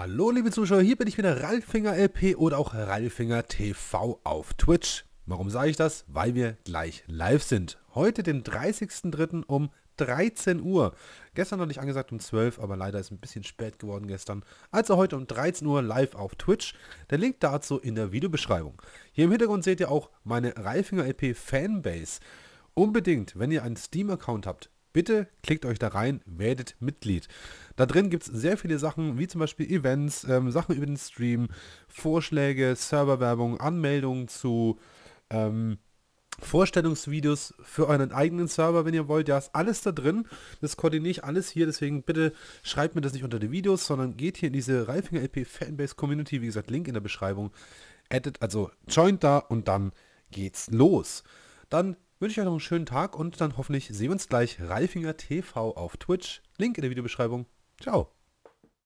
Hallo liebe Zuschauer, hier bin ich wieder Ralfinger LP oder auch Ralfinger TV auf Twitch. Warum sage ich das? Weil wir gleich live sind. Heute den 30.03. um 13 Uhr. Gestern noch nicht angesagt um 12, aber leider ist ein bisschen spät geworden gestern. Also heute um 13 Uhr live auf Twitch. Der Link dazu in der Videobeschreibung. Hier im Hintergrund seht ihr auch meine Ralfinger LP Fanbase. Unbedingt, wenn ihr einen Steam-Account habt, Bitte klickt euch da rein, werdet Mitglied. Da drin gibt es sehr viele Sachen, wie zum Beispiel Events, ähm, Sachen über den Stream, Vorschläge, Serverwerbung, Anmeldungen zu ähm, Vorstellungsvideos für euren eigenen Server, wenn ihr wollt. Ja, ist alles da drin. Das koordiniere ich alles hier, deswegen bitte schreibt mir das nicht unter die Videos, sondern geht hier in diese Reifinger LP Fanbase Community, wie gesagt, Link in der Beschreibung. Edit, also joint da und dann geht's los. Dann wünsche ich euch noch einen schönen Tag und dann hoffentlich sehen wir uns gleich Ralfinger TV auf Twitch. Link in der Videobeschreibung. Ciao.